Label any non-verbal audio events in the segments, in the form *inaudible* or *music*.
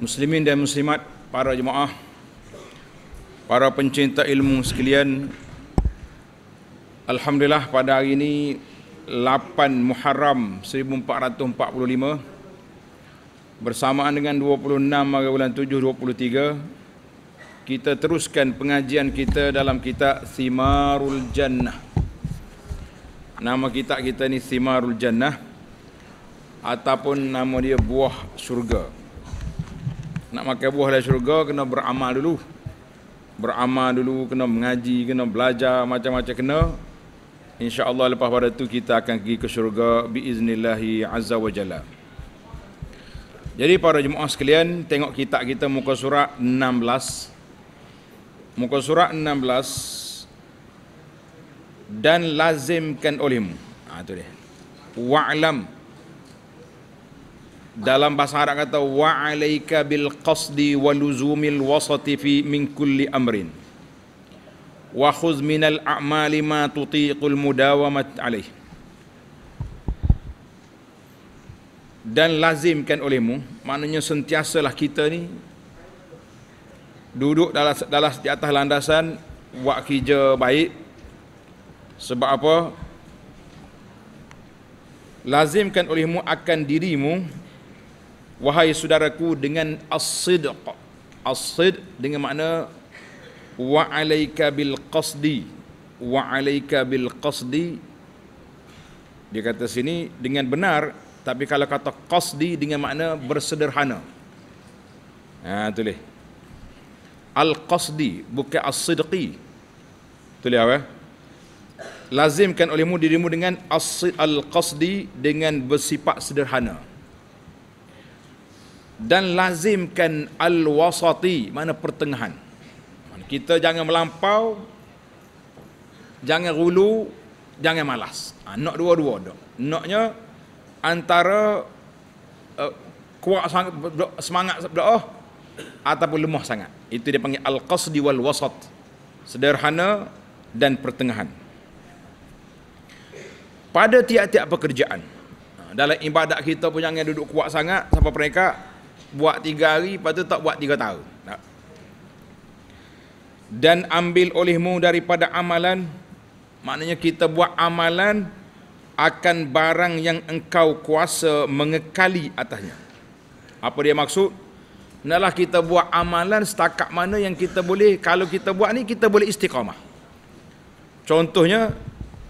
muslimin dan muslimat, para jemaah, para pencinta ilmu sekalian. Alhamdulillah pada hari ini 8 Muharram 1445 bersamaan dengan 26 hari bulan 7 23 kita teruskan pengajian kita dalam kitab Simarul Jannah. Nama kitab kita ni Simarul Jannah ataupun nama dia buah syurga nak makan buah dari syurga kena beramal dulu beramal dulu kena mengaji kena belajar macam-macam kena insyaallah lepas pada tu kita akan pergi ke syurga biiznillahi azza wa jalla jadi para jemaah sekalian tengok kitab kita muka surat 16 muka surat 16 dan lazimkan olim ha, tu dia wa'lam Wa dalam bahasa Arab kata wa alayka bil qasdi waluzumil wasati fi min kulli amrin wa khudh min al a'mali ma tutiqul mudawamat alayh dan lazimkan olehmu maknanya sentiasalah kita ni duduk dalam dalam di atas landasan buat kerja baik sebab apa lazimkan olehmu akan dirimu wahai saudaraku dengan as-sidq as-sidq dengan makna wa alayka bil qasdi wa alayka bil qasdi dia kata sini dengan benar tapi kalau kata qasdi dengan makna bersederhana ha tulis al qasdi bukan as-sidqi tulis apa lazimkan olehmu dirimu dengan as al qasdi dengan bersifat sederhana dan lazimkan al-wasati mana pertengahan kita jangan melampau jangan rulu jangan malas ha, nak dua-dua dok naknya antara uh, kuat sangat semangat sebelah oh, ataupun lemah sangat itu dia panggil al-qasdi wal wasat sederhana dan pertengahan pada tiap-tiap pekerjaan ha, dalam ibadat kita pun jangan duduk kuat sangat sampai mereka buat tiga hari lepas tu tak buat tiga tahun dan ambil olehmu daripada amalan maknanya kita buat amalan akan barang yang engkau kuasa mengekali atasnya apa dia maksud Nalah kita buat amalan setakat mana yang kita boleh kalau kita buat ni kita boleh istiqamah contohnya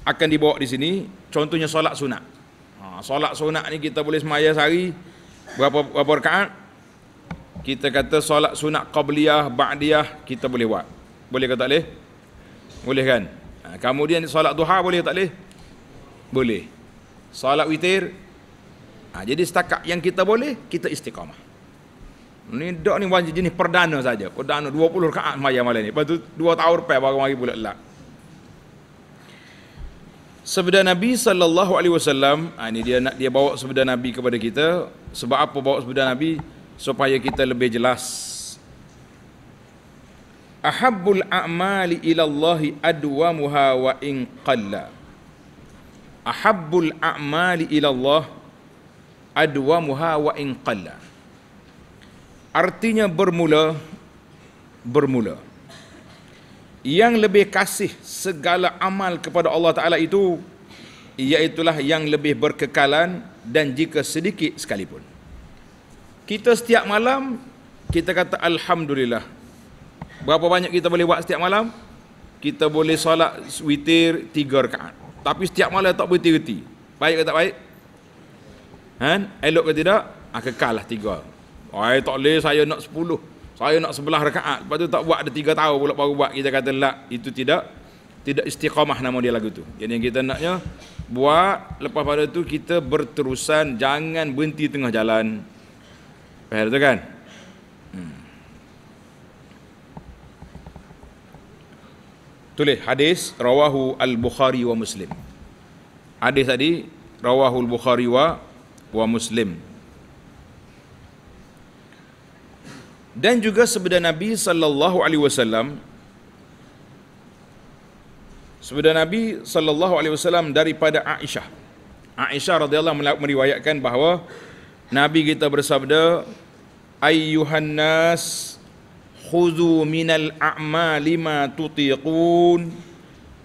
akan dibawa di sini contohnya solat sunat ha, solat sunat ni kita boleh semaya sehari berapa, berapa rekaat kita kata solat sunat qabliyah ba'diyah kita boleh buat boleh ke tak boleh boleh kan ha, kemudian solat duha boleh ke tak boleh boleh solat witir ha, jadi setakat yang kita boleh kita istiqamah ni dok ni wajib jenis perdana saja perdana 20 rakaat maya malam ni lepas tu 2 tahun pe baru mari pula lelak Sebeda Nabi sallallahu alaihi wasallam, ini ha, dia nak dia bawa sebeda Nabi kepada kita. Sebab apa bawa sebeda Nabi? supaya kita lebih jelas ahabbul a'mali ila Allah adwamuha wa in qalla ahabbul a'mali ila Allah adwamuha wa in qalla artinya bermula bermula yang lebih kasih segala amal kepada Allah Ta'ala itu Iaitulah yang lebih berkekalan dan jika sedikit sekalipun kita setiap malam kita kata alhamdulillah. Berapa banyak kita boleh buat setiap malam? Kita boleh solat witir 3 rakaat. Tapi setiap malam tak berhenti-henti. Baik atau tak baik? Kan? Elok ke tidak? Ah kekallah 3. Ai tak leh saya nak sepuluh, Saya nak sebelah rakaat. Lepas tu tak buat ada tiga tahun pula baru buat kita kata lah itu tidak tidak istiqamah nama dia lagu tu. Jadi yang kita naknya buat lepas pada tu kita berterusan jangan berhenti tengah jalan. Per tu kan? Hmm. Tulis hadis rawahu al-Bukhari wa Muslim. Hadis tadi rawahu al-Bukhari wa wa Muslim. Dan juga sebeda Nabi sallallahu alaihi wasallam sebeda Nabi sallallahu alaihi wasallam daripada Aisyah. Aisyah radhiyallahu anha meriwayatkan bahawa Nabi kita bersabda ayyuhan nas khudhu minal a'mali ma tutiqun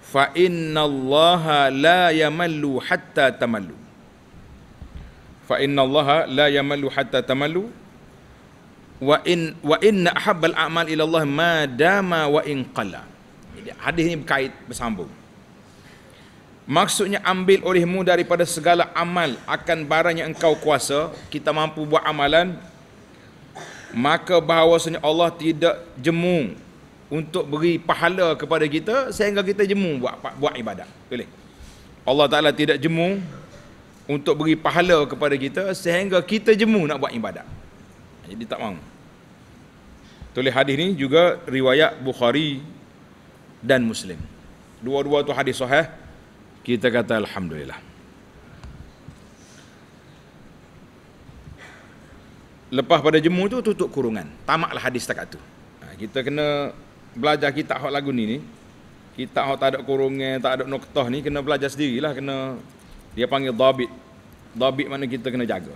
fa inna Allah la yamallu hatta tamallu fa inna Allah la yamallu hatta tamallu wa in wa inna ahabbal a'mal ila Allah ma dama wa in qalla jadi hadis ini berkait bersambung maksudnya ambil olehmu daripada segala amal akan barang yang engkau kuasa kita mampu buat amalan maka bahawasanya Allah tidak jemu untuk beri pahala kepada kita sehingga kita jemu buat buat ibadat boleh Allah Taala tidak jemu untuk beri pahala kepada kita sehingga kita jemu nak buat ibadat jadi tak mahu. tulis hadis ni juga riwayat Bukhari dan Muslim dua-dua tu hadis sahih kita kata alhamdulillah lepas pada jemu tu tutup kurungan tamaklah hadis takat tu ha, kita kena belajar kitab hak lagu ni ni kitab hak tak ada kurungan tak ada noktah ni kena belajar sendirilah kena dia panggil dhabit dhabit mana kita kena jaga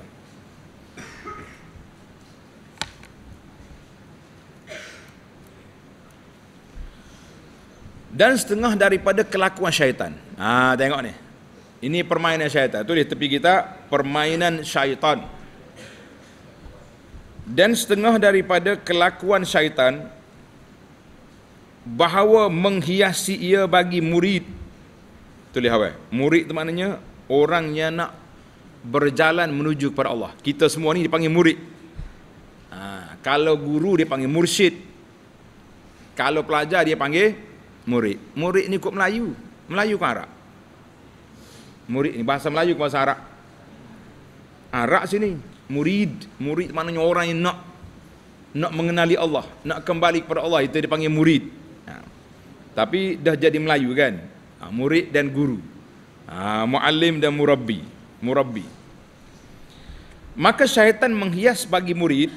dan setengah daripada kelakuan syaitan. Ah ha, tengok ni. Ini permainan syaitan. Tulis tepi kita permainan syaitan dan setengah daripada kelakuan syaitan bahawa menghiasi ia bagi murid tu lihat murid tu maknanya orang yang nak berjalan menuju kepada Allah kita semua ni dipanggil murid ha, kalau guru dia panggil mursyid kalau pelajar dia panggil murid murid ni kok Melayu Melayu ke Arab murid ni bahasa Melayu ke bahasa Arab Arab sini murid murid maknanya orang yang nak nak mengenali Allah nak kembali kepada Allah itu dipanggil murid ha. tapi dah jadi Melayu kan ha, murid dan guru ha, muallim dan murabbi murabbi maka syaitan menghias bagi murid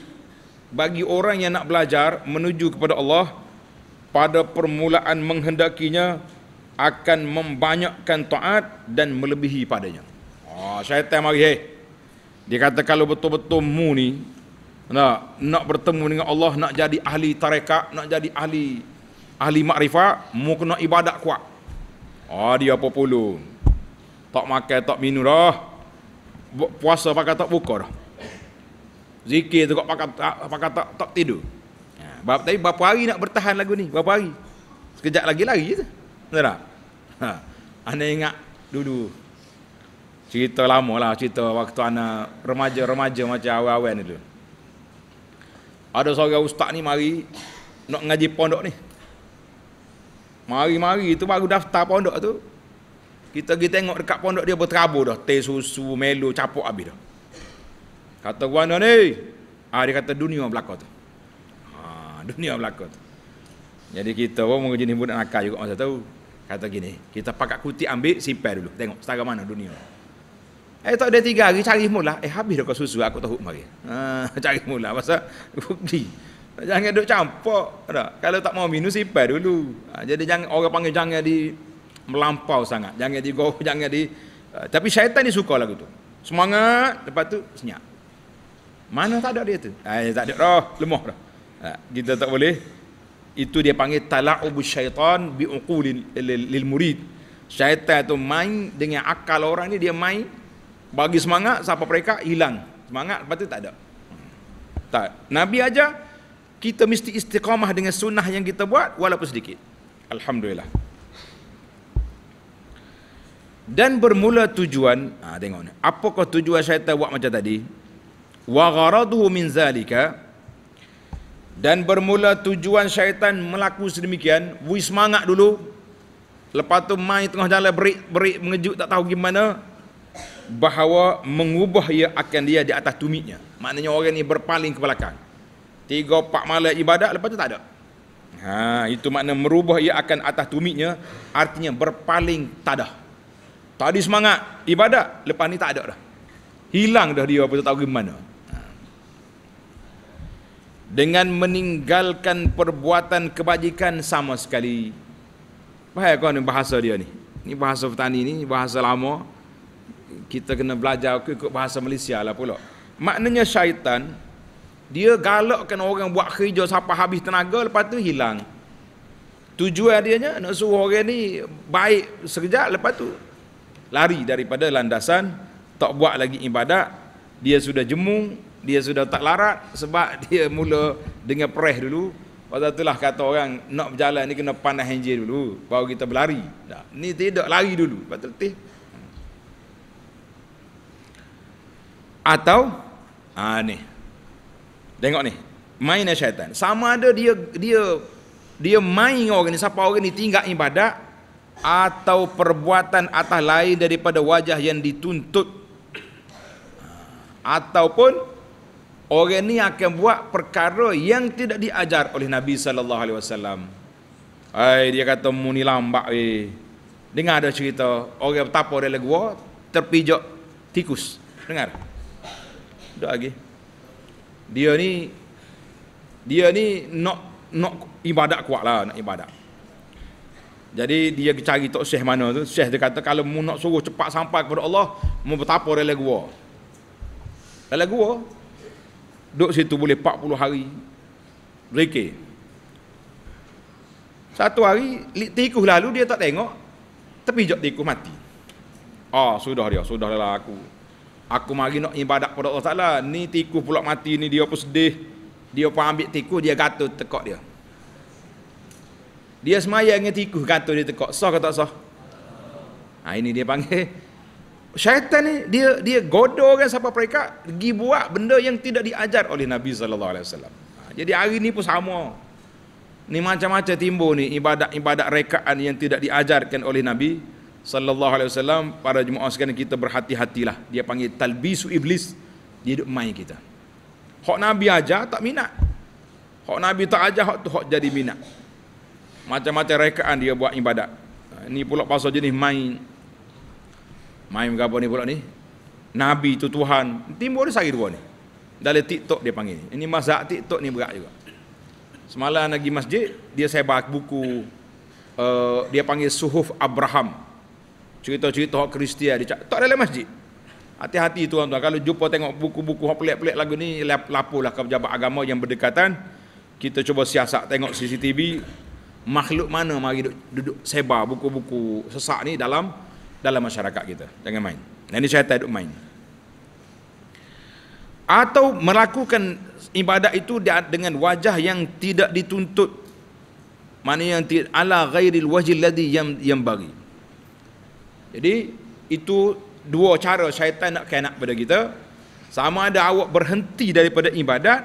bagi orang yang nak belajar menuju kepada Allah pada permulaan menghendakinya akan membanyakkan taat dan melebihi padanya. Oh, syaitan mari hei. Dia kata kalau betul-betul mu ni nak nak bertemu dengan Allah, nak jadi ahli tarekat, nak jadi ahli ahli makrifat, mu kena ibadat kuat. Ah dia apa pula? Tak makan, tak minum dah. Puasa pakai tak buka dah. Zikir tu pakai tak pakai tak, tak tidur. Ha, ya, bap, tapi berapa hari nak bertahan lagu ni? Berapa hari? Sekejap lagi lari je. Betul tak? Ha. Anda ingat dulu Cerita lama lah cerita waktu anak remaja-remaja macam awal-awal ni tu. Ada seorang ustaz ni mari nak ngaji pondok ni. Mari-mari tu baru daftar pondok tu. Kita pergi tengok dekat pondok dia berterabur dah. Teh susu, melu capuk habis dah. Kata guana ni. Ha, ah, dia kata dunia belaka tu. Ha, dunia belaka tu. Jadi kita pun mungkin jenis budak nakal juga masa tu. Kata gini. Kita pakai kutip ambil simpel dulu. Tengok setara mana dunia. Eh tak ada tiga hari cari mula. Eh habis dah susu aku tahu mari. Ha, *laughs* cari mula masa. bukti. Jangan duk campur. Tak? Kalau tak mau minum simpan dulu. Ha, jadi jangan orang panggil jangan di melampau sangat. Jangan di goh, *laughs* jangan di uh, tapi syaitan ni suka lagu tu. Semangat lepas tu senyap. Mana tak ada dia tu? Ha, tak ada dah, lemah dah. Ha, kita tak boleh itu dia panggil tala'ubu syaitan bi'uqulil lil murid. Syaitan tu main dengan akal orang ni dia main bagi semangat siapa mereka hilang semangat lepas tu tak ada tak Nabi aja kita mesti istiqamah dengan sunnah yang kita buat walaupun sedikit Alhamdulillah dan bermula tujuan ha, tengok ni apakah tujuan syaitan buat macam tadi wa gharaduhu min zalika dan bermula tujuan syaitan melaku sedemikian wui semangat dulu lepas tu mai tengah jalan berik berik mengejut tak tahu gimana bahawa mengubah ia akan dia di atas tumitnya. Maknanya orang ni berpaling ke belakang. Tiga, pak malam ibadat, lepas tu tak ada. Ha, itu makna merubah ia akan atas tumitnya, artinya berpaling tadah. Tadi semangat ibadat, lepas ni tak ada dah. Hilang dah dia, apa tak tahu gimana. Ha. Dengan meninggalkan perbuatan kebajikan sama sekali. Bahaya kau ni bahasa dia ni. Ini bahasa petani ni, bahasa lama kita kena belajar aku ikut bahasa Malaysia lah pula. Maknanya syaitan, dia galakkan orang buat kerja sampai habis tenaga, lepas tu hilang. Tujuan dia nak suruh orang ni baik sekejap, lepas tu lari daripada landasan, tak buat lagi ibadat, dia sudah jemu, dia sudah tak larat sebab *laughs* dia mula dengan perih dulu. Pasal lah kata orang nak berjalan ni kena panah enjin dulu, baru kita berlari. Tak. Ni tidak lari dulu, lepas tu letih. atau ha, ni tengok ni main syaitan sama ada dia dia dia main orang ni siapa orang ni tinggal ibadat atau perbuatan atas lain daripada wajah yang dituntut ataupun orang ni akan buat perkara yang tidak diajar oleh Nabi sallallahu alaihi wasallam. Hai dia kata muni lambak we. Eh. Dengar ada cerita orang betapa dia lagu terpijak tikus. Dengar. Sudah lagi. Dia ni dia ni nak nak ibadat kuat lah nak ibadat. Jadi dia cari tok syekh mana tu. Syekh dia kata kalau mu nak suruh cepat sampai kepada Allah, mu betapa rela gua. Rela gua. Duduk situ boleh 40 hari. rike Satu hari tikus lalu dia tak tengok tapi jok tikus mati. Ah oh, sudah dia, sudah lah aku aku mari nak ibadat pada Allah Taala ni tikus pula mati ni dia pun sedih dia pun ambil tikus dia gatu tekak dia dia semaya dengan tikus gatu dia tekak sah ke tak sah ha, ini dia panggil syaitan ni dia dia goda orang siapa mereka pergi buat benda yang tidak diajar oleh Nabi sallallahu alaihi wasallam. Ha, jadi hari ni pun sama. Ni macam-macam timbul ni ibadat-ibadat rekaan yang tidak diajarkan oleh Nabi sallallahu alaihi wasallam para jemaah sekalian kita berhati-hatilah dia panggil talbisu iblis dia duk main kita hok nabi aja tak minat hok nabi tak aja hok tu hok jadi minat macam-macam rekaan dia buat ibadat ha, ni pula pasal jenis main main gapo ni pula ni nabi tu tuhan timbul dia sakit dua ni dari tiktok dia panggil ini mazhab tiktok ni berat juga semalam lagi masjid dia sebar buku uh, dia panggil suhuf abraham cerita-cerita orang Kristian dia cakap tak dalam masjid hati-hati tuan-tuan kalau jumpa tengok buku-buku orang pelik-pelik lagu ni lapulah ke pejabat agama yang berdekatan kita cuba siasat tengok CCTV makhluk mana mari duduk, duduk sebar buku-buku sesak ni dalam dalam masyarakat kita jangan main dan ini syaitan duduk main atau melakukan ibadat itu dengan wajah yang tidak dituntut mana yang ala ghairil wajhil ladhi yang yang bagi jadi itu dua cara syaitan nak kena pada kita. Sama ada awak berhenti daripada ibadat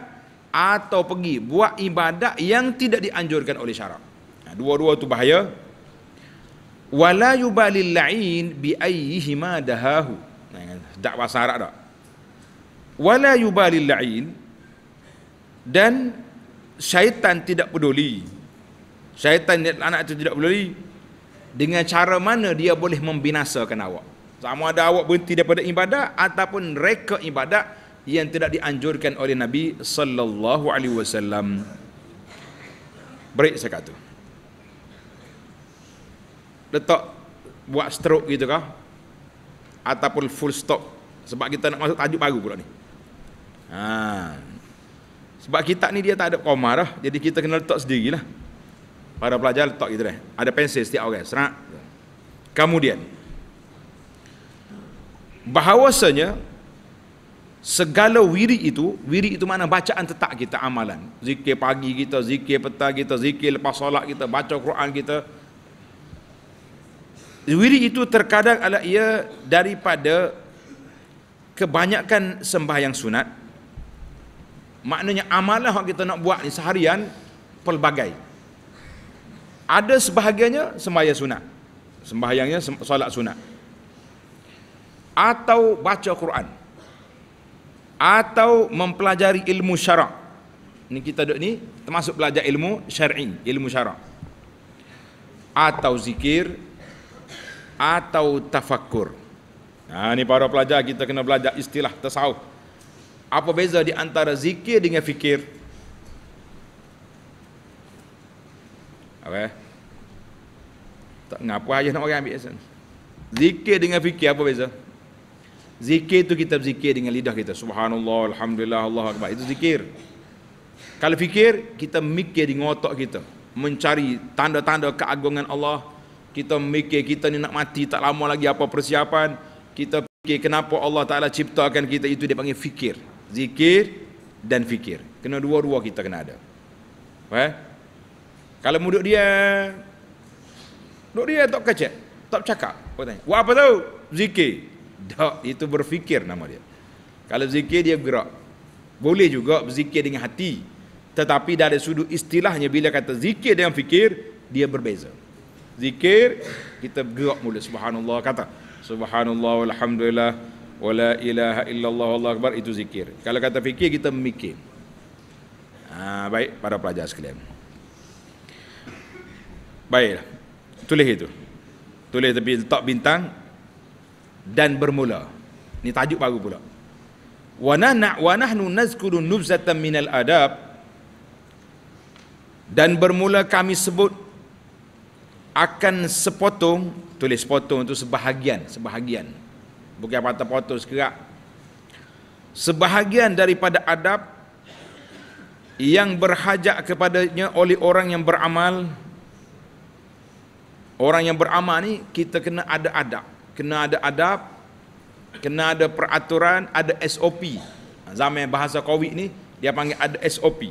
atau pergi buat ibadat yang tidak dianjurkan oleh syarak. Ha, dua-dua itu bahaya. Wala yubalil la'in bi ayyihi ma dahahu. tak bahasa Arab dah. Wala yubalil la'in dan syaitan tidak peduli. Syaitan anak itu tidak peduli dengan cara mana dia boleh membinasakan awak sama ada awak berhenti daripada ibadat ataupun reka ibadat yang tidak dianjurkan oleh Nabi sallallahu alaihi wasallam break sekat tu letak buat stroke gitu kah ataupun full stop sebab kita nak masuk tajuk baru pula ni ha. sebab kita ni dia tak ada koma dah jadi kita kena letak sendirilah Para pelajar letak gitu deh. Ada pensil setiap orang. Serak. Kemudian. Bahawasanya. Segala wiri itu. Wiri itu mana bacaan tetap kita amalan. Zikir pagi kita. Zikir petang kita. Zikir lepas solat kita. Baca Quran kita. Wiri itu terkadang ala ia daripada kebanyakan sembah yang sunat maknanya amalan yang kita nak buat ni seharian pelbagai ada sebahagiannya sembahyang sunat sembahyangnya solat sunat atau baca Quran atau mempelajari ilmu syarak ni kita duduk ni termasuk belajar ilmu syar'i ilmu syarak atau zikir atau tafakkur ha ni para pelajar kita kena belajar istilah tasawuf apa beza di antara zikir dengan fikir Okey. Tak ngapa aja nak orang ambil sen. Zikir dengan fikir apa beza? Zikir tu kita berzikir dengan lidah kita. Subhanallah, alhamdulillah, Allahu akbar. Itu zikir. Kalau fikir, kita mikir di otak kita, mencari tanda-tanda keagungan Allah. Kita mikir kita ni nak mati tak lama lagi apa persiapan. Kita fikir kenapa Allah Taala ciptakan kita itu dia panggil fikir. Zikir dan fikir. Kena dua-dua kita kena ada. Okey? Kalau mu duduk dia Duduk dia tak kacak, Tak cakap Kau tanya Buat apa tahu? Zikir Tak Itu berfikir nama dia Kalau zikir dia gerak Boleh juga berzikir dengan hati Tetapi dari sudut istilahnya Bila kata zikir dengan fikir Dia berbeza Zikir Kita gerak mulut Subhanallah kata Subhanallah Alhamdulillah Wala ilaha illallah Allah Akbar Itu zikir Kalau kata fikir kita memikir ha, ah, baik para pelajar sekalian. Baiklah. Tulis itu. Tulis tepi letak bintang dan bermula. Ini tajuk baru pula. Wa nahnu wa nahnu nazkuru nubzatan minal adab dan bermula kami sebut akan sepotong tulis sepotong itu sebahagian sebahagian bukan patah potong sekerak sebahagian daripada adab yang berhajak kepadanya oleh orang yang beramal orang yang beramal ni kita kena ada adab kena ada adab kena ada peraturan ada SOP zaman bahasa covid ni dia panggil ada SOP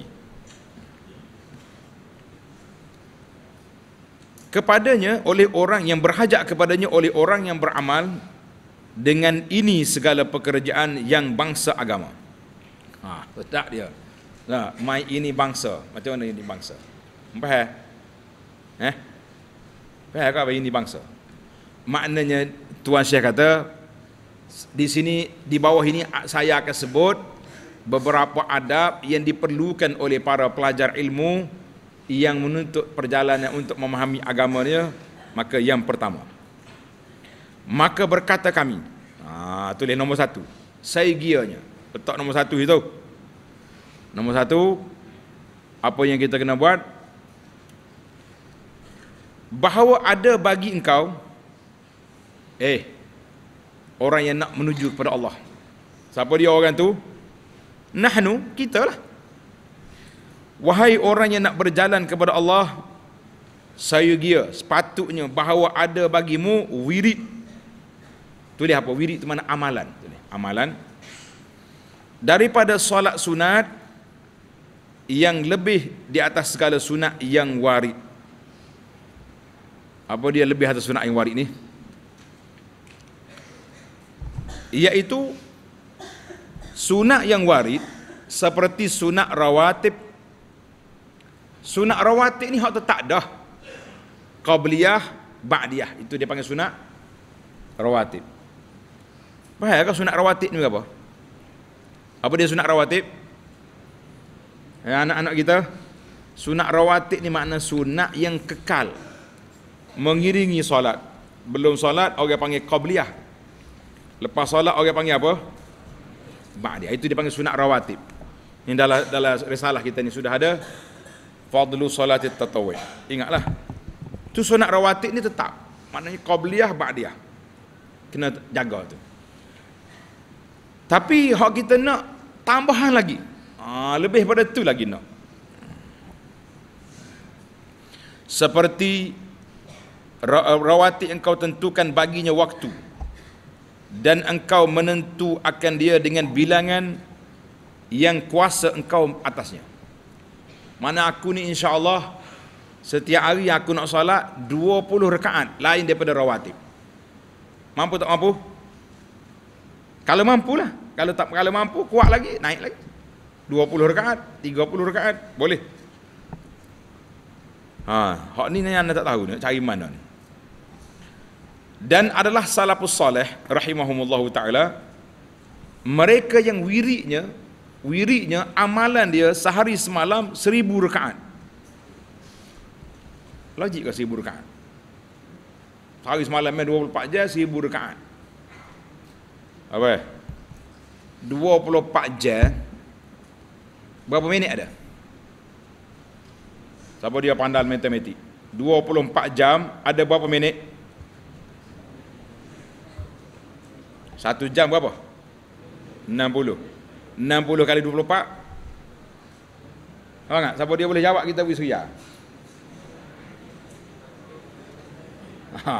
kepadanya oleh orang yang berhajat kepadanya oleh orang yang beramal dengan ini segala pekerjaan yang bangsa agama ha letak dia Nah, mai ini bangsa macam mana ini bangsa nampak eh? eh? Faham tak apa ini bangsa? Maknanya Tuan Syekh kata di sini di bawah ini saya akan sebut beberapa adab yang diperlukan oleh para pelajar ilmu yang menuntut perjalanan untuk memahami agamanya maka yang pertama maka berkata kami ha, tulis nomor satu saya gianya letak nombor satu itu nomor satu apa yang kita kena buat bahawa ada bagi engkau eh orang yang nak menuju kepada Allah siapa dia orang tu nahnu kita lah wahai orang yang nak berjalan kepada Allah saya gia sepatutnya bahawa ada bagimu wirid tulis apa wirid tu mana amalan tulis amalan daripada solat sunat yang lebih di atas segala sunat yang warid apa dia lebih atas sunat yang warid ni iaitu sunat yang warid seperti sunat rawatib sunat rawatib ni hak tetap dah qabliyah ba'diyah itu dia panggil sunat rawatib faham ke sunat rawatib ni apa apa dia sunat rawatib eh, anak-anak kita sunat rawatib ni makna sunat yang kekal mengiringi solat. Belum solat orang panggil qabliyah. Lepas solat orang panggil apa? Ba'diyah. Itu dipanggil sunat rawatib. Ini dalam dalam risalah kita ni sudah ada fadlu solat tatawwu. Ingatlah. Tu sunat rawatib ni tetap. Maknanya qabliyah ba'diyah. Kena jaga tu. Tapi hak kita nak tambahan lagi. Ha, lebih pada tu lagi nak. Seperti rawatib engkau tentukan baginya waktu dan engkau menentu akan dia dengan bilangan yang kuasa engkau atasnya mana aku ni insya Allah setiap hari aku nak solat 20 rakaat lain daripada rawatib mampu tak mampu kalau mampu lah kalau tak kalau mampu kuat lagi naik lagi 20 rakaat 30 rakaat boleh ha hak ni ni anda tak tahu ni cari mana ni dan adalah salafus salih rahimahumullahu taala mereka yang wiriknya wiriknya amalan dia sehari semalam seribu rakaat logik ke seribu rakaat sehari semalam 24 jam seribu rakaat apa eh 24 jam berapa minit ada siapa dia pandal matematik 24 jam ada berapa minit Satu jam berapa? 60. 60 kali 24. Faham tak? Siapa dia boleh jawab kita pergi suya. Ha.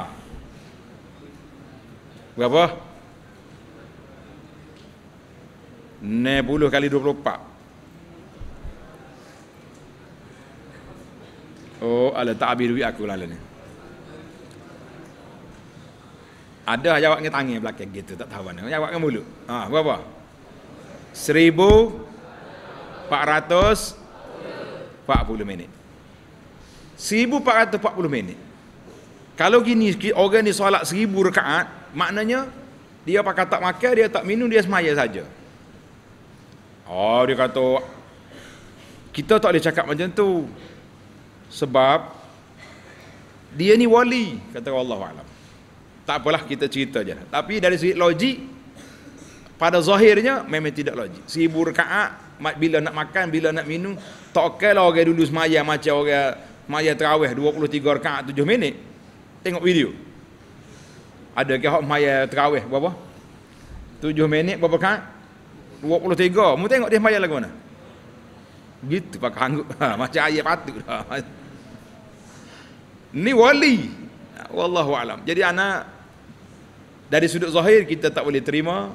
Berapa? 60 kali 24. Oh, ala tak habis duit aku lah ni. Ada yang awak dengan tangan belakang gitu tak tahu mana. Yang awak dengan mulut. Ha, berapa? Seribu empat ratus empat puluh minit. Seribu empat ratus empat puluh minit. Kalau gini orang ni solat seribu rekaat, maknanya dia pakai tak makan, dia tak minum, dia semaya saja. Oh dia kata kita tak boleh cakap macam tu. Sebab dia ni wali kata Allah Alam tak apalah kita cerita je tapi dari segi logik pada zahirnya memang tidak logik seribu rekaat bila nak makan bila nak minum tak okey lah orang dulu semaya macam orang semayang terawih 23 rekaat 7 minit tengok video ada ke orang semayang terawih berapa 7 minit berapa kan 23 mu tengok dia semayang lagi mana gitu pakai hanggup *laughs* macam ayat patut dah ni wali wallahu alam. Jadi anak dari sudut zahir kita tak boleh terima.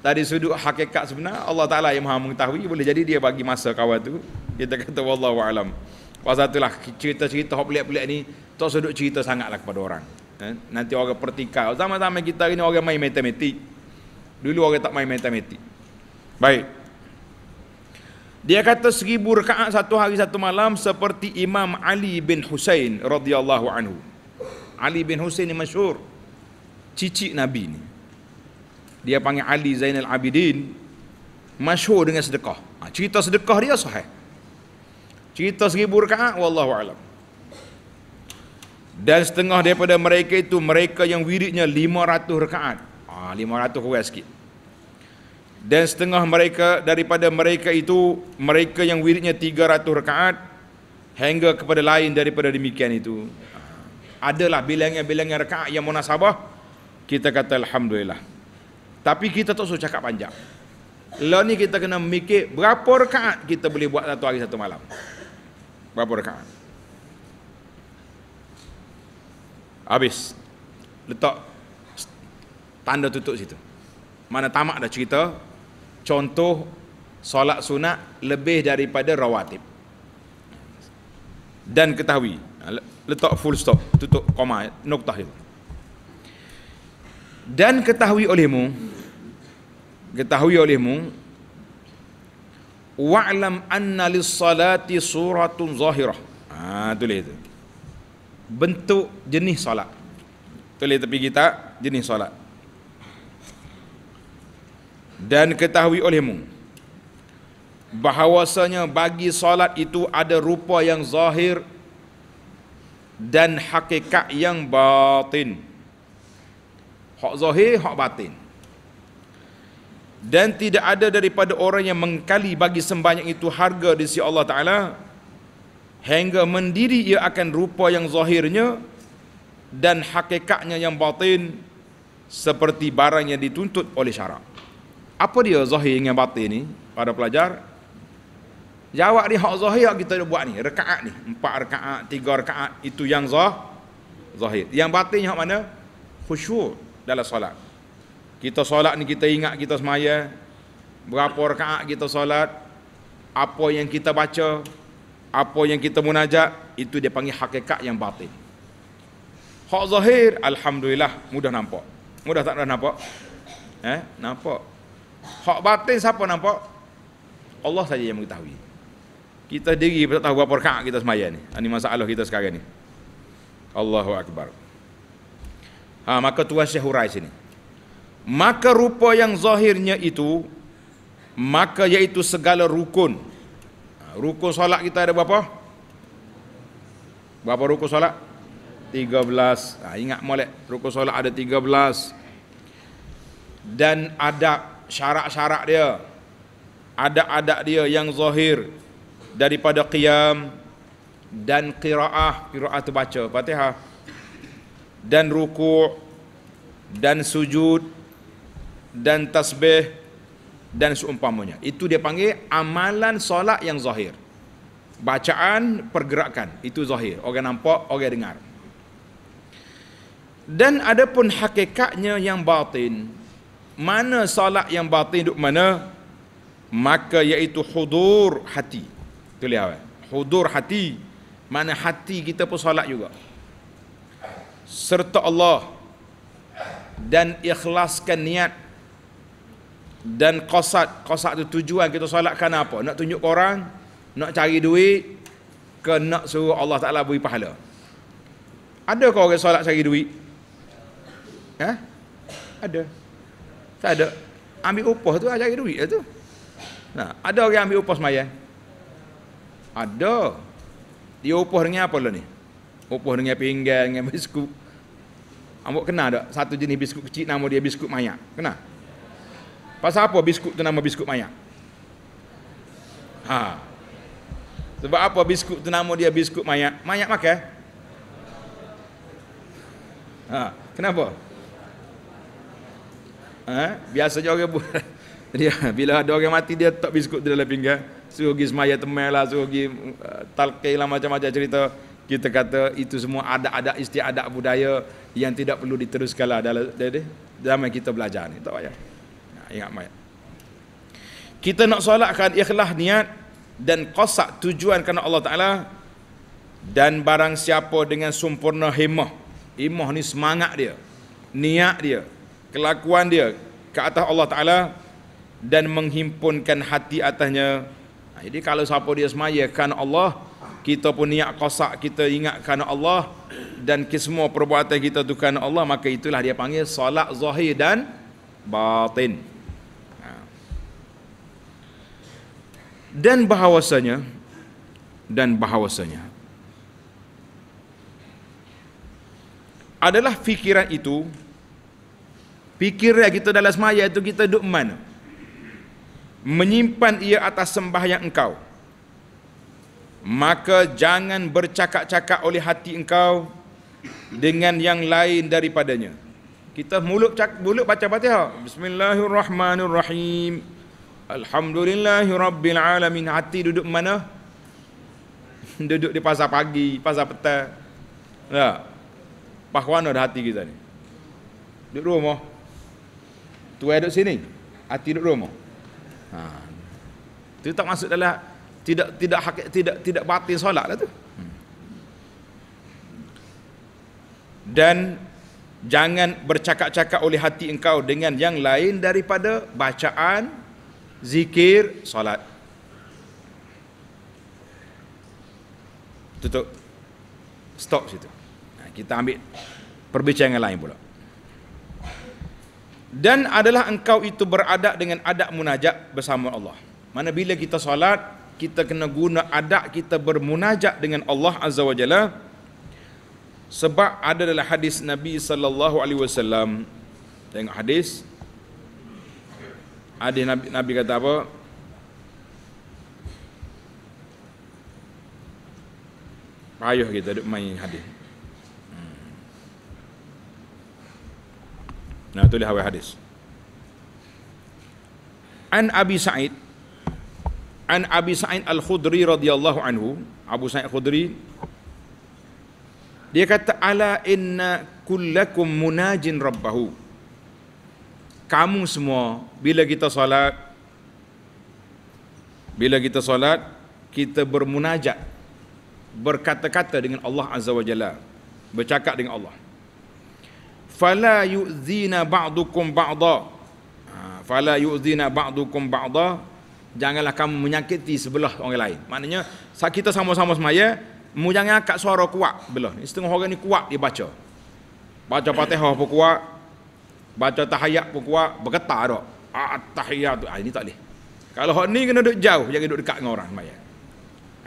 Dari sudut hakikat sebenar Allah Taala yang Maha mengetahui boleh jadi dia bagi masa kawan tu. Kita kata wallahu alam. Pasal itulah cerita-cerita hop pelik-pelik ni tak sudut cerita sangatlah kepada orang. Ha? Nanti orang pertika. Zaman-zaman kita ini orang main matematik. Dulu orang tak main matematik. Baik. Dia kata seribu rakaat satu hari satu malam seperti Imam Ali bin Hussein radhiyallahu anhu. Ali bin Hussein ni masyur Cicik Nabi ni Dia panggil Ali Zainal Abidin Masyur dengan sedekah ha, Cerita sedekah dia sahih Cerita seribu rekaat alam. Dan setengah daripada mereka itu Mereka yang wiridnya 500 rekaat ha, 500 kurang sikit dan setengah mereka daripada mereka itu mereka yang wiridnya 300 rakaat hingga kepada lain daripada demikian itu adalah bilangan-bilangan rakaat yang munasabah kita kata alhamdulillah tapi kita tak usah cakap panjang lah ni kita kena mikir berapa rakaat kita boleh buat satu hari satu malam berapa rakaat habis letak tanda tutup situ mana tamak dah cerita contoh solat sunat lebih daripada rawatib dan ketahui letak full stop tutup koma nuktah itu dan ketahui olehmu ketahui olehmu wa'lam anna lis salati suratun zahirah ha tulis itu bentuk jenis solat tulis tepi kita jenis solat dan ketahui olehmu bahawasanya bagi solat itu ada rupa yang zahir dan hakikat yang batin. Hak zahir, hak batin. Dan tidak ada daripada orang yang mengkali bagi sembahyang itu harga di sisi Allah Taala hingga mendiri ia akan rupa yang zahirnya dan hakikatnya yang batin seperti barang yang dituntut oleh syarak. Apa dia zahir dengan batin ni? Pada pelajar Jawab ni hak zahir yang kita buat ni, rekaat ni, empat rekaat, tiga rekaat itu yang zah zahir. Yang batinnya hak mana? Khusyuk dalam solat. Kita solat ni kita ingat kita semaya berapa rekaat kita solat, apa yang kita baca, apa yang kita munajat, itu dia panggil hakikat yang batin. Hak zahir alhamdulillah mudah nampak. Mudah tak nak nampak? Eh, nampak. Hak batin siapa nampak? Allah saja yang mengetahui. Kita diri pun tak tahu berapa rakaat kita semaya ni. Ini masalah kita sekarang ni. Allahu Akbar. Ha, maka tuan Syekh Hurai sini. Maka rupa yang zahirnya itu, maka iaitu segala rukun. Ha, rukun solat kita ada berapa? Berapa rukun solat? 13. Ha, ingat molek, rukun solat ada 13. Dan ada syarat-syarat dia. Ada-ada dia yang zahir daripada qiyam dan qiraah qiraah tu baca Fatihah dan ruku dan sujud dan tasbih dan seumpamanya itu dia panggil amalan solat yang zahir bacaan pergerakan itu zahir orang nampak orang dengar dan ada pun hakikatnya yang batin mana solat yang batin duk mana maka iaitu hudur hati itu dia awal. Hudur hati. Mana hati kita pun solat juga. Serta Allah. Dan ikhlaskan niat. Dan kosat. Kosat tu tujuan kita solatkan apa? Nak tunjuk orang. Nak cari duit. Ke nak suruh Allah Ta'ala beri pahala. Ada ke orang solat cari duit? Ha? Ada. Tak ada. Ambil upah tu ah, cari duit lah tu. Nah, ada orang ambil upah semayang. Ada. Dia upah dengan apa lah ni? Upah dengan pinggan, dengan biskut. Ambo kenal tak satu jenis biskut kecil nama dia biskut mayak? Kenal? Pasal apa biskut tu nama biskut mayak? Ha. Sebab apa biskut tu nama dia biskut mayak? Mayak makan? Ha. Kenapa? Ha. Biasa je orang buat. *laughs* Dia, bila ada orang mati dia tak biskut dia dalam pinggan suruh pergi semaya temel lah, uh, talqih lah macam-macam cerita. Kita kata itu semua ada-ada istiadat budaya yang tidak perlu diteruskan lah dalam, dalam yang kita belajar ni. Tak payah. Nah, ingat mayat. Kita nak solatkan ikhlas niat dan kosak tujuan kerana Allah Ta'ala dan barang siapa dengan sempurna himmah. Himmah ni semangat dia. Niat dia. Kelakuan dia ke atas Allah Ta'ala dan menghimpunkan hati atasnya jadi kalau siapa dia semayakan Allah kita pun niat kosak kita ingatkan Allah dan semua perbuatan kita tu kan Allah maka itulah dia panggil solat zahir dan batin dan bahawasanya dan bahawasanya adalah fikiran itu fikiran kita dalam semaya itu kita duduk mana menyimpan ia atas sembahyang engkau. Maka jangan bercakap-cakap oleh hati engkau dengan yang lain daripadanya. Kita mulut mulut baca Fatihah. Bismillahirrahmanirrahim. Alhamdulillahirabbil alamin. Hati duduk mana? *laughs* Duduk di pasar pagi, pasar petang. Ya. Pahwana dah hati kita ni. Duduk rumah. Tu ada sini. Hati duduk rumah. Ha. Itu tak masuk dalam tidak tidak hak, tidak tidak batin solat lah tu. Hmm. Dan jangan bercakap-cakap oleh hati engkau dengan yang lain daripada bacaan zikir solat. Tutup. Stop situ. Ha, kita ambil perbincangan lain pula dan adalah engkau itu berada dengan adak munajat bersama Allah. Mana bila kita solat, kita kena guna adak kita bermunajat dengan Allah Azza wa Jalla. Sebab ada dalam hadis Nabi sallallahu alaihi wasallam. Tengok hadis. Hadis Nabi Nabi kata apa? Ayuh kita duk main hadis. Nah, tulis awal hadis. An Abi Sa'id An Abi Sa'id Al Khudri radhiyallahu anhu, Abu Sa'id Khudri dia kata ala inna kullakum munajin rabbahu. Kamu semua bila kita solat bila kita solat kita bermunajat berkata-kata dengan Allah Azza wa Jalla bercakap dengan Allah fala yu'zina ba'dukum ba'da ha, fala yu'zina ba'dukum ba'da janganlah kamu menyakiti sebelah orang lain maknanya kita sama-sama semaya mu jangan angkat suara kuat belah ni setengah orang ni kuat dia baca baca fatihah pun kuat baca tahayat pun kuat bergetar dak ah, at-tahiyatu ah ini tak boleh kalau hok ni kena duduk jauh jangan duduk dekat dengan orang semaya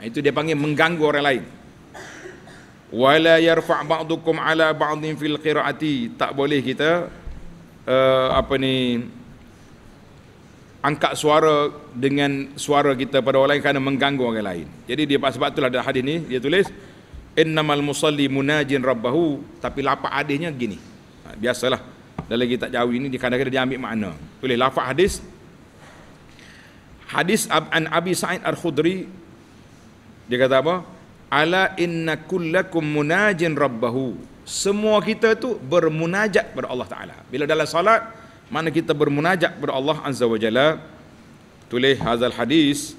ha, itu dia panggil mengganggu orang lain wala yarfa' ba'dukum ala ba'dhin fil qira'ati tak boleh kita uh, apa ni angkat suara dengan suara kita pada orang lain kerana mengganggu orang lain. Jadi dia sebab itulah ada hadis ni dia tulis innamal musalli munajin rabbahu tapi lapak hadisnya gini. Ha, biasalah lagi tak jauh ini di kadang-kadang dia ambil makna. Tulis lafaz hadis hadis an Abi Sa'id Al-Khudri dia kata apa? ala inna kullakum munajin rabbahu semua kita tu bermunajat kepada Allah Ta'ala bila dalam salat mana kita bermunajat kepada Allah Azza wa Jalla tulis hazal hadis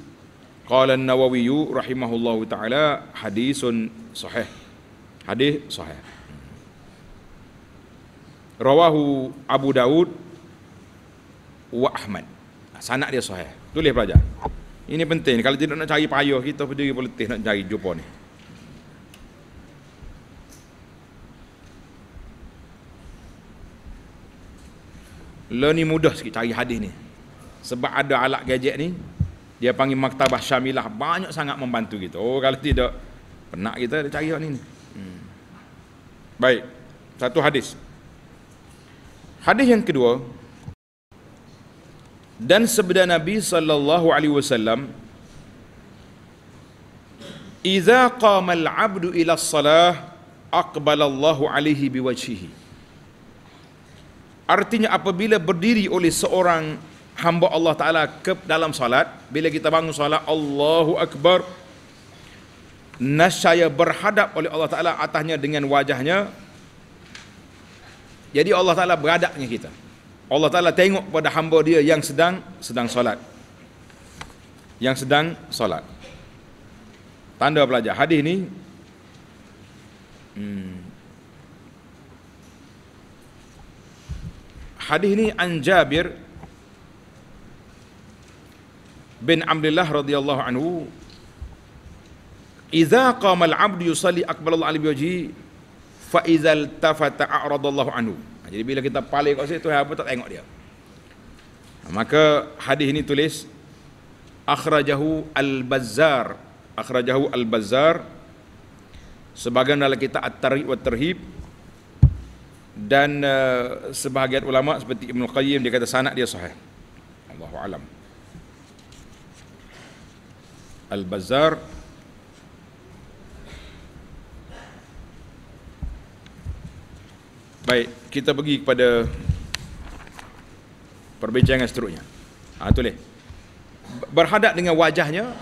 qala an-nawawi rahimahullahu ta'ala hadisun sahih hadis sahih rawahu Abu Daud wa Ahmad sanad dia sahih tulis pelajar ini penting kalau tidak nak cari payah kita berdiri politik nak cari jumpa ni Lo ni mudah sikit cari hadis ni. Sebab ada alat gadget ni, dia panggil maktabah syamilah banyak sangat membantu kita. Oh kalau tidak penat kita dia cari hadis ni. Hmm. Baik. Satu hadis. Hadis yang kedua dan sabda Nabi sallallahu alaihi wasallam Iza qama al-abdu ila as-salah aqbala Allahu biwajhihi Artinya apabila berdiri oleh seorang hamba Allah Ta'ala ke dalam salat, bila kita bangun salat, Allahu Akbar, nasyaya berhadap oleh Allah Ta'ala atasnya dengan wajahnya, jadi Allah Ta'ala beradaknya kita. Allah Ta'ala tengok pada hamba dia yang sedang sedang salat. Yang sedang salat. Tanda pelajar. Hadis ni, hmm, hadis ini an Jabir bin Abdullah radhiyallahu anhu Iza qama al-'abd yusalli aqbala Allah alaihi fa idzal tafata a'rada Allah anhu ha, jadi bila kita pali kat situ apa tak tengok dia ha, maka hadis ini tulis akhrajahu al-bazzar akhrajahu al-bazzar sebagian dalam kitab at-tarikh wa tarhib dan uh, sebahagian ulama seperti Ibnu Qayyim dia kata sanad dia sahih. Allahu alam. Al-Bazzar Baik, kita pergi kepada perbincangan seterusnya. Ah ha, boleh. Berhadap dengan wajahnya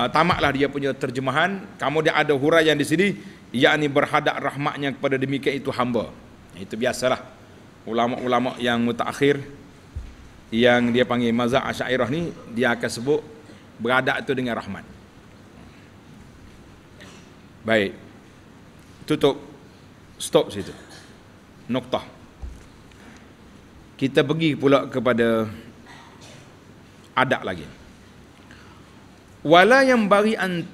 uh, tamaklah dia punya terjemahan, kamu dia ada huraian di sini yakni berhadap rahmatnya kepada demikian itu hamba. Itu biasalah ulama-ulama yang mutakhir yang dia panggil mazhab Asy'ariyah ni dia akan sebut beradab tu dengan rahmat. Baik. Tutup. Stop situ. Nokta. Kita pergi pula kepada adak lagi. Wala yang bari an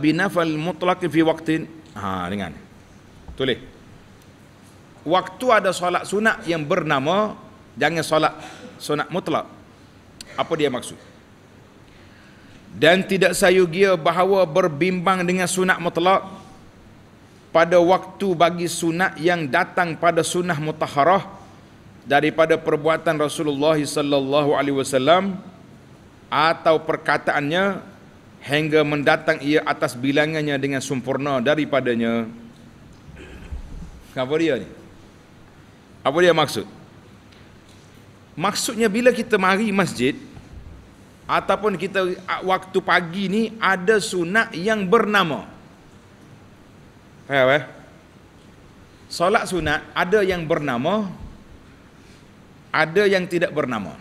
binafal mutlaq fi waqtin. Ha, dengan. Tulis waktu ada solat sunat yang bernama jangan solat sunat mutlak. Apa dia maksud? Dan tidak sayugia bahawa berbimbang dengan sunat mutlak pada waktu bagi sunat yang datang pada sunat mutaharah daripada perbuatan Rasulullah SAW atau perkataannya hingga mendatang ia atas bilangannya dengan sempurna daripadanya. Apa dia ni? Apa dia maksud? Maksudnya bila kita mari masjid ataupun kita waktu pagi ni ada sunat yang bernama. Faham eh? Solat sunat ada yang bernama, ada yang tidak bernama.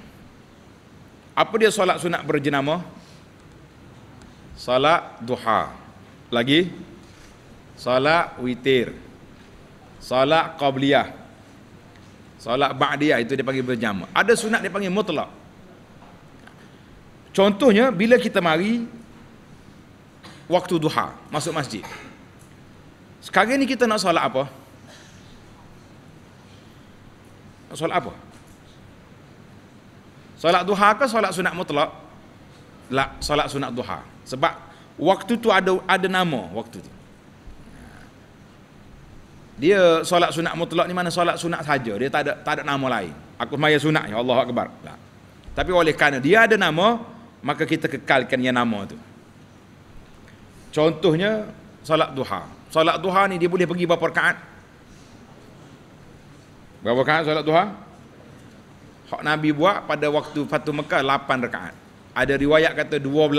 Apa dia solat sunat berjenama? Solat duha. Lagi? Solat witir. Solat qabliyah. Solat ba'diyah itu dipanggil berjamaah. Ada sunat dipanggil mutlak. Contohnya bila kita mari waktu duha masuk masjid. Sekarang ni kita nak solat apa? Nak solat apa? Solat duha ke solat sunat mutlak? Lah, solat sunat duha. Sebab waktu tu ada ada nama waktu tu dia solat sunat mutlak ni mana solat sunat saja dia tak ada tak ada nama lain aku semaya sunat ya Allah akbar tak. Lah. tapi oleh kerana dia ada nama maka kita kekalkan yang nama tu contohnya solat duha solat duha ni dia boleh pergi berapa rakaat berapa rakaat solat duha hak nabi buat pada waktu Fatu Mekah 8 rakaat ada riwayat kata 12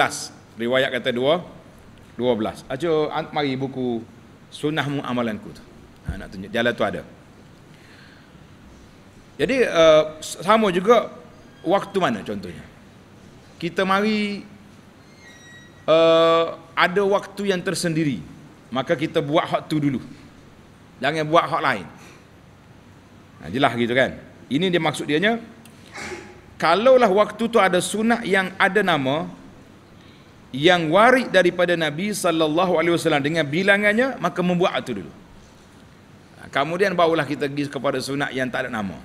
riwayat kata 2 12 aja mari buku sunahmu amalanku tu ha, nak tunjuk jalan tu ada jadi uh, sama juga waktu mana contohnya kita mari uh, ada waktu yang tersendiri maka kita buat hak tu dulu jangan buat hak lain ha, jelas gitu kan ini dia maksud dia dianya kalaulah waktu tu ada sunat yang ada nama yang warik daripada Nabi sallallahu alaihi wasallam dengan bilangannya maka membuat itu dulu kemudian barulah kita pergi kepada sunat yang tak ada nama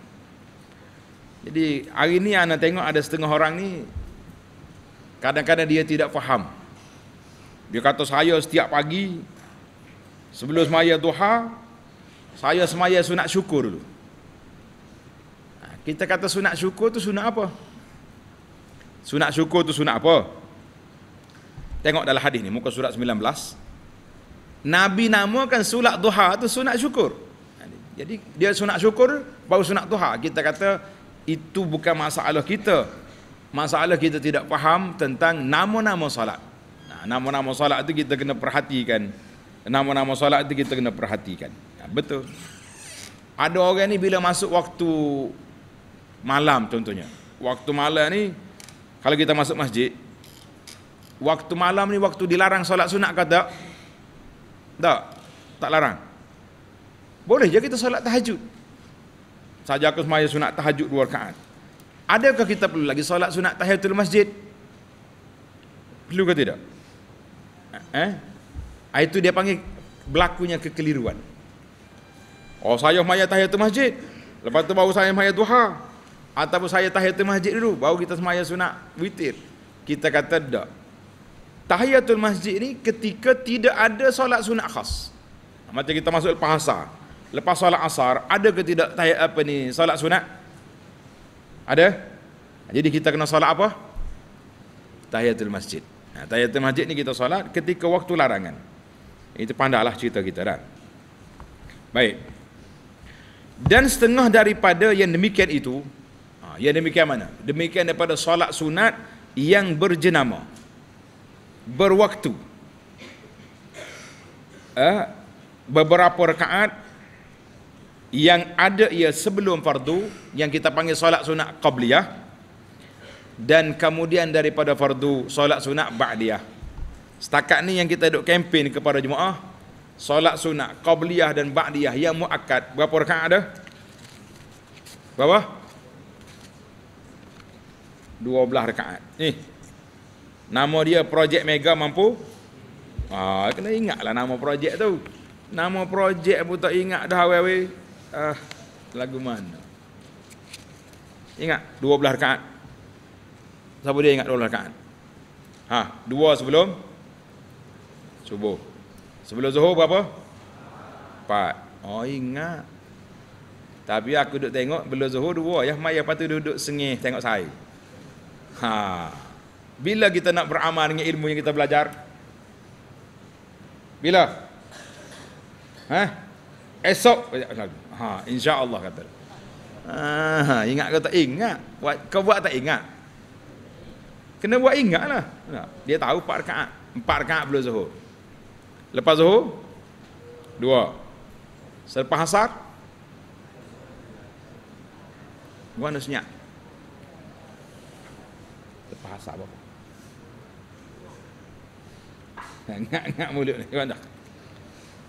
jadi hari ni anda tengok ada setengah orang ni kadang-kadang dia tidak faham dia kata saya setiap pagi sebelum semaya duha saya semaya sunat syukur dulu ha, kita kata sunat syukur tu sunat apa sunat syukur tu sunat apa tengok dalam hadis ni muka surat 19 Nabi namakan sulat duha tu sunat syukur. Jadi dia sunat syukur baru sunat tuha. Kita kata itu bukan masalah kita. Masalah kita tidak faham tentang nama-nama salat. Nah, nama-nama salat itu kita kena perhatikan. Nama-nama salat itu kita kena perhatikan. Nah, betul. Ada orang ni bila masuk waktu malam contohnya. Waktu malam ni kalau kita masuk masjid waktu malam ni waktu dilarang salat sunat kata tak tak larang boleh je kita solat tahajud. Saja aku semaya sunat tahajud dua rakaat. Adakah kita perlu lagi solat sunat tahajud masjid? Perlu ke tidak? Eh? Itu dia panggil berlakunya kekeliruan. Oh saya semaya tahajud masjid. Lepas tu baru saya semaya duha. Ataupun saya tahiyatul masjid dulu Baru kita semaya sunat witir Kita kata tak Tahiyatul masjid ni ketika tidak ada solat sunat khas Macam kita masuk pahasa lepas solat asar ada ke tidak tayat apa ni solat sunat ada jadi kita kena solat apa tayatul masjid nah, tayatul masjid ni kita solat ketika waktu larangan itu pandalah cerita kita dah baik dan setengah daripada yang demikian itu ha, yang demikian mana demikian daripada solat sunat yang berjenama berwaktu eh, beberapa rakaat yang ada ia sebelum fardu yang kita panggil solat sunat qabliyah dan kemudian daripada fardu solat sunat ba'diyah setakat ni yang kita duk kempen kepada jemaah solat sunat qabliyah dan ba'diyah yang muakkad berapa rakaat ada berapa 12 rakaat ni eh. nama dia projek mega mampu ah kena lah nama projek tu nama projek pun tak ingat dah awal-awal Ah, lagu mana? Ingat, dua belah rakaat. Siapa dia ingat dua belah rakaat? Ha, dua sebelum subuh. Sebelum zuhur berapa? Empat. Oh, ingat. Tapi aku duduk tengok, belum zuhur dua. Ya, mai apa tu duduk sengih tengok saya. Ha. Bila kita nak beramal dengan ilmu yang kita belajar? Bila? Ha? Esok. Esok. Ha, insya-Allah kata. Ha, ingat ke tak ingat? Buat, kau buat tak ingat? Kena buat ingatlah. Dia tahu 4 rakaat. 4 rakaat belum Zuhur. Lepas Zuhur 2. Selepas Asar Gua nak senyap. Selepas Asar apa? Ngak-ngak mulut ni. Gua nak.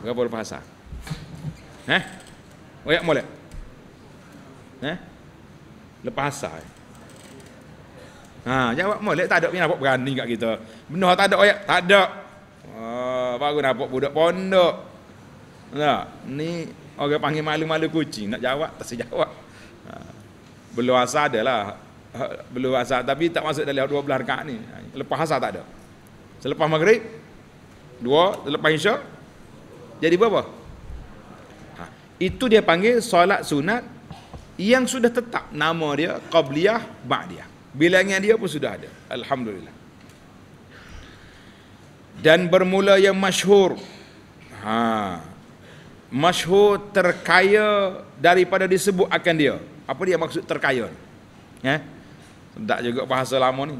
Berapa lepas Asar? Eh? Oyak molek. Eh? Lepas asal. Eh? Ha, jawab molek tak ada punya nampak berani kat kita. Benda tak ada oyak, tak ada. Oh, baru nampak budak pondok. Tak? Ni orang panggil malu-malu kucing. Nak jawab, tak sejawab. Ha, belum asal adalah. Ha, belum asal tapi tak masuk dalam dua belah rekaat ni. Ha, lepas asal tak ada. Selepas maghrib, dua, lepas isyak, jadi berapa? itu dia panggil solat sunat yang sudah tetap nama dia qabliyah ba'diyah bilangan dia pun sudah ada alhamdulillah dan bermula yang masyhur ha masyhur terkaya daripada disebut akan dia apa dia maksud terkaya ya eh? tak juga bahasa lama ni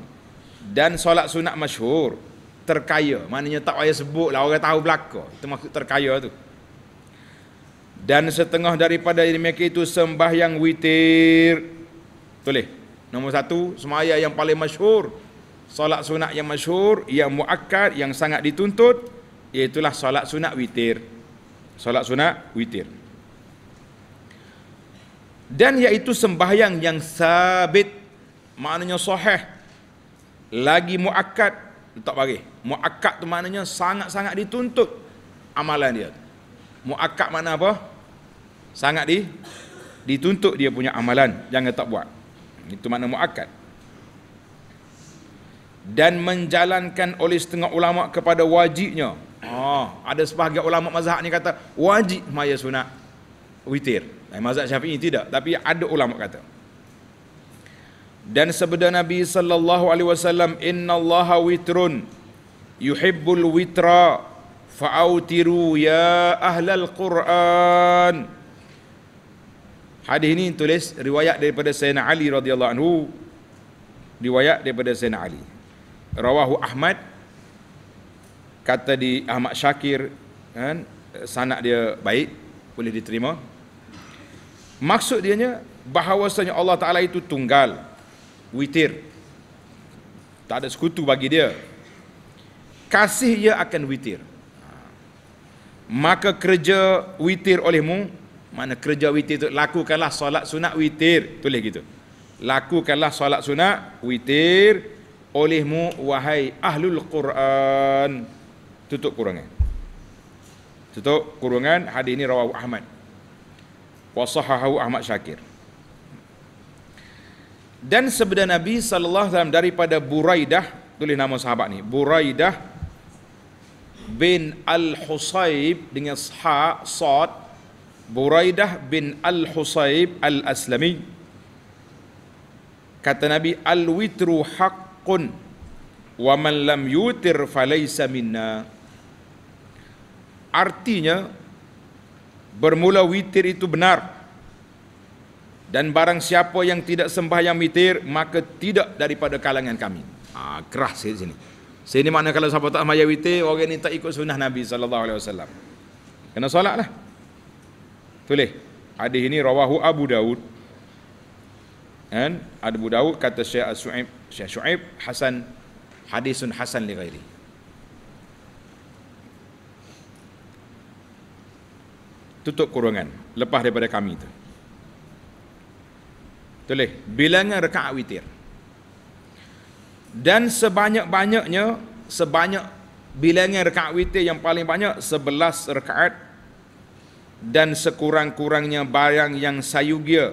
dan solat sunat masyhur terkaya maknanya tak payah sebut lah orang tahu belaka itu maksud terkaya tu dan setengah daripada ini mereka itu sembah yang witir tulis nombor satu semaya yang paling masyhur solat sunat yang masyhur yang muakkad yang sangat dituntut iaitulah solat sunat witir solat sunat witir dan iaitu sembahyang yang sabit maknanya sahih lagi muakkad tak bagi muakkad tu maknanya sangat-sangat dituntut amalan dia muakkad makna apa sangat di dituntut dia punya amalan jangan tak buat itu makna muakkad dan menjalankan oleh setengah ulama kepada wajibnya oh, ada sebahagian ulama mazhab ni kata wajib maya sunat witir eh, mazhab syafi'i tidak tapi ada ulama kata dan sebeda Nabi sallallahu alaihi wasallam innallaha witrun yuhibbul witra fa'autiru ya ahlal quran Hadis ini tulis riwayat daripada Sayyidina Ali radhiyallahu anhu. Riwayat daripada Sayyidina Ali. Rawahu Ahmad kata di Ahmad Syakir kan sanad dia baik boleh diterima. Maksud dianya bahawasanya Allah Taala itu tunggal witir. Tak ada sekutu bagi dia. Kasih ia akan witir. Ha. Maka kerja witir olehmu mana kerja witir tu lakukanlah solat sunat witir tulis gitu lakukanlah solat sunat witir olehmu wahai ahlul Quran tutup kurungan tutup kurungan hadis ini rawahu Ahmad wa sahahahu Ahmad Syakir dan sebenarnya Nabi sallallahu alaihi wasallam daripada Buraidah tulis nama sahabat ni Buraidah bin Al-Husayb dengan Sa'ad Buraidah bin Al-Husayb Al-Aslami Kata Nabi Al-Witru haqqun Wa man lam yutir falaysa minna Artinya Bermula witir itu benar Dan barang siapa yang tidak sembahyang witir Maka tidak daripada kalangan kami ha, Keras sini sini Sini mana kalau siapa tak sembahyang witir Orang ini tak ikut sunnah Nabi SAW Kena solat lah Tulis. Hadis ini rawahu Abu Daud. Dan Abu Daud kata Syekh Su'ib, Syekh Su'ib Hasan hadisun Hasan li ghairi. Tutup kurungan lepas daripada kami itu. Tulis bilangan rakaat witir. Dan sebanyak-banyaknya sebanyak bilangan rakaat witir yang paling banyak sebelas rakaat dan sekurang-kurangnya barang yang sayugia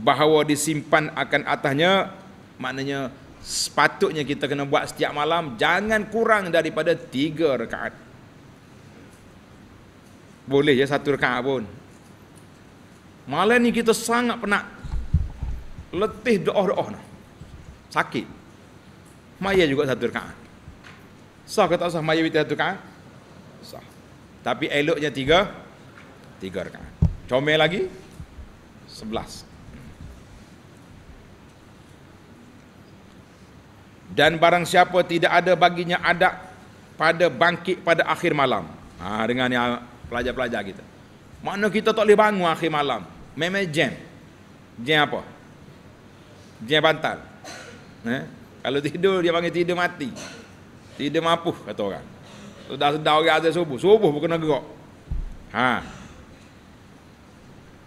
bahawa disimpan akan atasnya maknanya sepatutnya kita kena buat setiap malam jangan kurang daripada tiga rekaat boleh ya satu rekaat pun malam ni kita sangat penat letih doa-doa nah. sakit maya juga satu rekaat sah ke tak sah maya kita satu rekaat sah tapi eloknya tiga Tiga rekaan. Comel lagi. Sebelas. Dan barang siapa tidak ada baginya adab pada bangkit pada akhir malam. Ha, dengan yang ah, pelajar-pelajar kita. Makna kita tak boleh bangun akhir malam. Memang jam. Jam apa? Jam bantal. Eh? Kalau tidur, dia panggil tidur mati. Tidur mampu, kata orang. Sudah-sudah orang azal subuh. Subuh pun kena gerak. Haa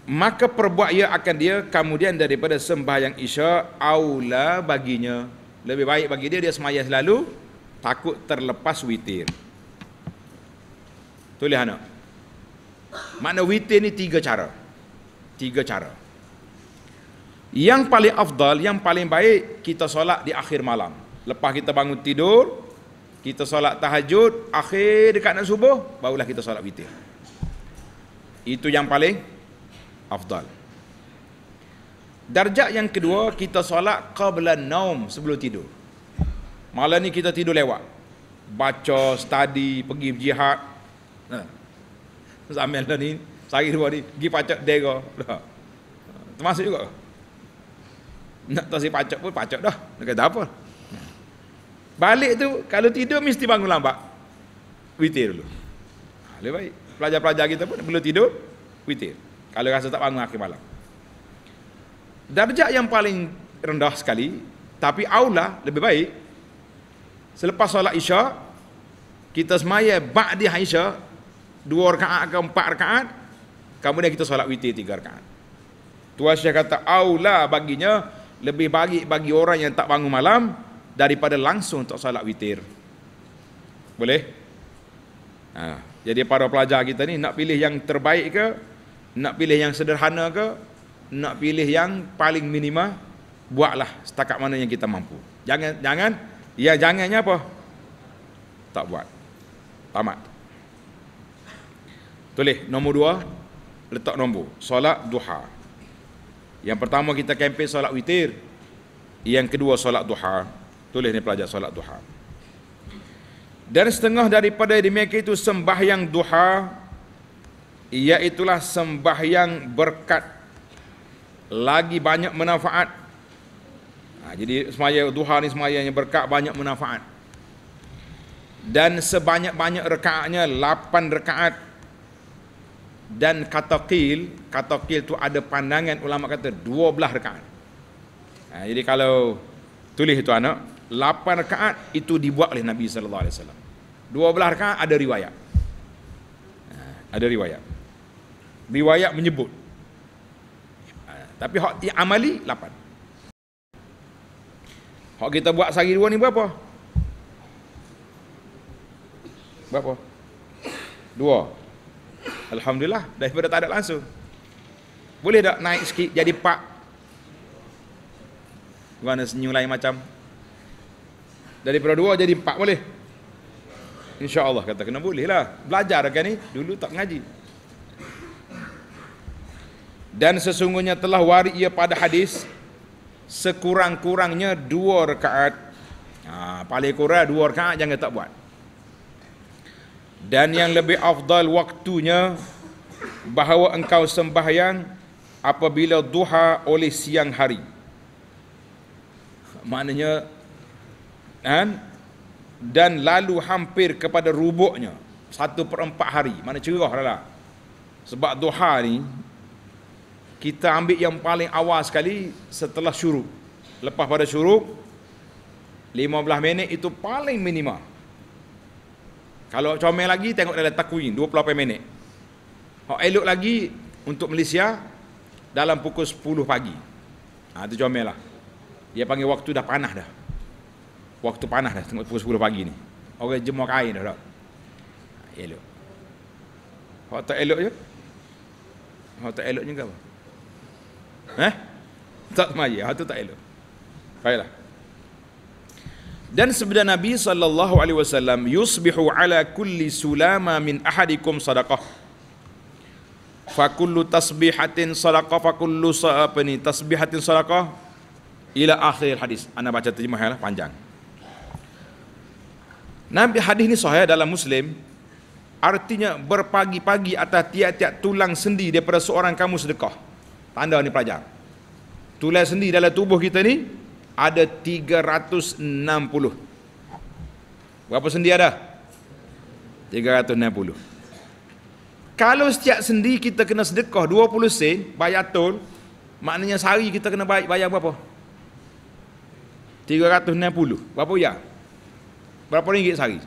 maka perbuat ia akan dia kemudian daripada sembahyang isya aula baginya lebih baik bagi dia dia sembahyang selalu takut terlepas witir tulis anak mana witir ni tiga cara tiga cara yang paling afdal yang paling baik kita solat di akhir malam lepas kita bangun tidur kita solat tahajud akhir dekat nak subuh barulah kita solat witir itu yang paling afdal Darjat yang kedua kita solat qabla naum sebelum tidur. Malam ni kita tidur lewat. Baca, study, pergi jihad. Nah. Ha. ni, sehari dua ni, pergi pacak dega. Ha. Termasuk juga. Nak tak si pacak pun pacak dah. Nak kata apa? Balik tu kalau tidur mesti bangun lambat. Witir dulu. Ha, lebih baik. Pelajar-pelajar kita pun belum tidur, witir kalau rasa tak bangun akhir malam darjah yang paling rendah sekali tapi aula lebih baik selepas solat isya kita semaya ba'di isya dua rakaat ke empat rakaat kemudian kita solat witir tiga rakaat tuan syekh kata aula baginya lebih bagi bagi orang yang tak bangun malam daripada langsung tak solat witir boleh ha. jadi para pelajar kita ni nak pilih yang terbaik ke nak pilih yang sederhana ke? Nak pilih yang paling minima? Buatlah setakat mana yang kita mampu. Jangan jangan ya jangannya apa? Tak buat. Tamat. Tulis nombor dua. Letak nombor. Solat duha. Yang pertama kita kempen solat witir. Yang kedua solat duha. Tulis ni pelajar solat duha. Dan setengah daripada di demikian itu sembahyang duha Iaitulah sembahyang berkat Lagi banyak manfaat ha, jadi semaya duha ni semaya yang berkat banyak manfaat. Dan sebanyak-banyak rekaatnya lapan rekaat. Dan kata qil, kata qil tu ada pandangan ulama kata dua belah rekaat. Ha, jadi kalau tulis tu anak, lapan rekaat itu dibuat oleh Nabi sallallahu alaihi wasallam. 12 rekaat ada riwayat. Ha, ada riwayat riwayat menyebut tapi hak amali 8 hak kita buat sehari dua ni berapa berapa dua alhamdulillah daripada tak ada langsung boleh tak naik sikit jadi pak. Tuan ada senyum lain macam Daripada dua jadi empat boleh InsyaAllah kata kena boleh lah Belajar kan ni Dulu tak ngaji dan sesungguhnya telah waris ia pada hadis sekurang-kurangnya dua rekaat ha, paling kurang dua rekaat jangan tak buat dan yang lebih afdal waktunya bahawa engkau sembahyang apabila duha oleh siang hari maknanya dan dan lalu hampir kepada rubuknya satu per empat hari mana cerah lah sebab duha ni kita ambil yang paling awal sekali setelah syuruk lepas pada syuruk 15 minit itu paling minima kalau comel lagi tengok dalam takwin 28 minit Hak elok lagi untuk Malaysia dalam pukul 10 pagi. Ha, itu comel lah. Dia panggil waktu dah panah dah. Waktu panah dah tengok pukul 10 pagi ni. Orang jemur kain dah tak. elok. Hak tak elok je? Hak tak elok juga apa? Eh? Tak semaya, itu tak elok. Baiklah. Dan sebenarnya Nabi sallallahu alaihi wasallam yusbihu ala kulli sulama min ahadikum sadaqah. Fa kullu tasbihatin sadaqah fa kullu apa ni tasbihatin sadaqah ila akhir hadis. Ana baca terjemahnya lah, panjang. Nabi hadis ni sahih dalam Muslim artinya berpagi-pagi atas tiap-tiap tulang sendi daripada seorang kamu sedekah. Tanda ni pelajar. Tulang sendi dalam tubuh kita ni ada 360. Berapa sendi ada? 360. Kalau setiap sendi kita kena sedekah 20 sen, bayar tol, maknanya sehari kita kena bayar, berapa? 360. Berapa ya? Berapa ringgit sehari?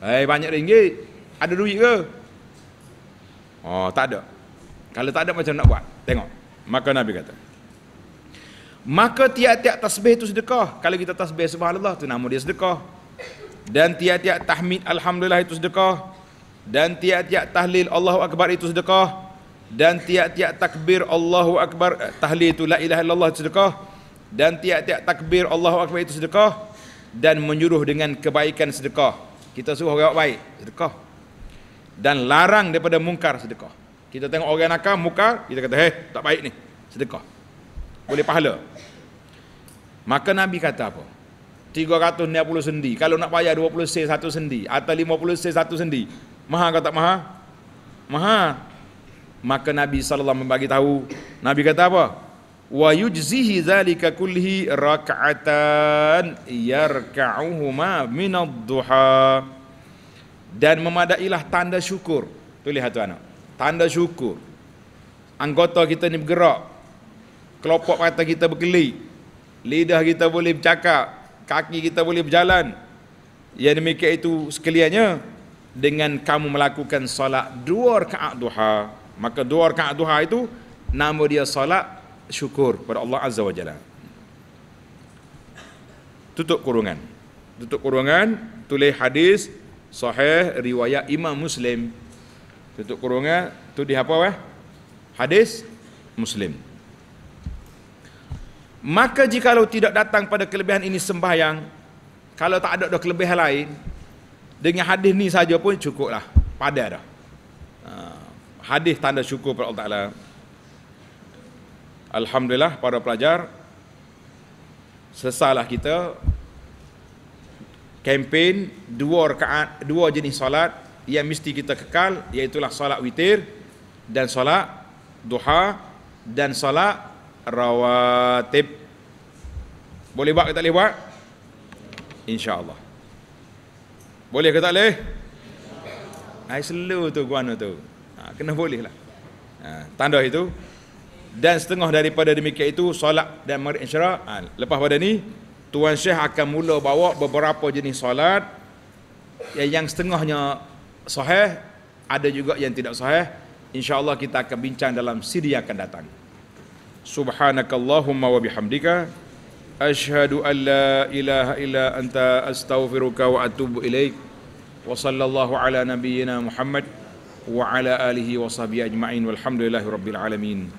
Eh, banyak ringgit. Ada duit ke? Oh, tak ada. Kalau tak ada macam nak buat. Tengok. Maka Nabi kata. Maka tiap-tiap tasbih itu sedekah. Kalau kita tasbih subhanallah itu nama dia sedekah. Dan tiap-tiap tahmid alhamdulillah itu sedekah. Dan tiap-tiap tahlil Allahu akbar itu sedekah. Dan tiap-tiap takbir Allahu akbar eh, tahlil itu la ilaha illallah itu sedekah. Dan tiap-tiap takbir Allahu akbar itu sedekah dan menyuruh dengan kebaikan sedekah. Kita suruh orang baik sedekah. Dan larang daripada mungkar sedekah. Kita tengok orang nakal muka kita kata, "Eh, tak baik ni. Sedekah." Boleh pahala. Maka Nabi kata apa? 360 sendi. Kalau nak bayar 20 sen satu sendi atau 50 sen satu sendi. Maha kau tak maha? Maha. Maka Nabi sallallahu alaihi wasallam tahu. Nabi kata apa? Wa yujzihi zalika kullihi rakaatan yarka'uhuma min ad-duha. Dan memadailah tanda syukur. Tu lihat tu anak tanda syukur anggota kita ni bergerak kelopak mata kita berkeli lidah kita boleh bercakap kaki kita boleh berjalan yang demikian itu sekaliannya dengan kamu melakukan solat dua rakaat duha maka dua rakaat duha itu nama dia solat syukur kepada Allah azza wajalla tutup kurungan tutup kurungan tulis hadis sahih riwayat Imam Muslim tutup kurungnya tu di apa eh hadis muslim maka jika jikalau tidak datang pada kelebihan ini sembahyang kalau tak ada dah kelebihan lain dengan hadis ni saja pun cukuplah pada dah ha, hadis tanda syukur pada Allah Ta'ala Alhamdulillah para pelajar sesalah kita kempen dua rakaat dua jenis solat yang mesti kita kekal iaitulah solat witir dan solat duha dan solat rawatib. Boleh buat ke tak boleh buat? InsyaAllah. Boleh ke tak boleh? Ay, slow tu guana tu. Ha, kena boleh lah. Ha, tanda itu. Dan setengah daripada demikian itu, solat dan merik insyaAllah. Ha, lepas pada ni, Tuan Syekh akan mula bawa beberapa jenis solat ya, yang setengahnya sahih ada juga yang tidak sahih insyaallah kita akan bincang dalam siri yang akan datang subhanakallahumma wa bihamdika ashhadu an la ilaha illa anta astaghfiruka wa atubu ilaik wa sallallahu ala nabiyyina muhammad wa ala alihi wa sahbihi ajma'in walhamdulillahi alamin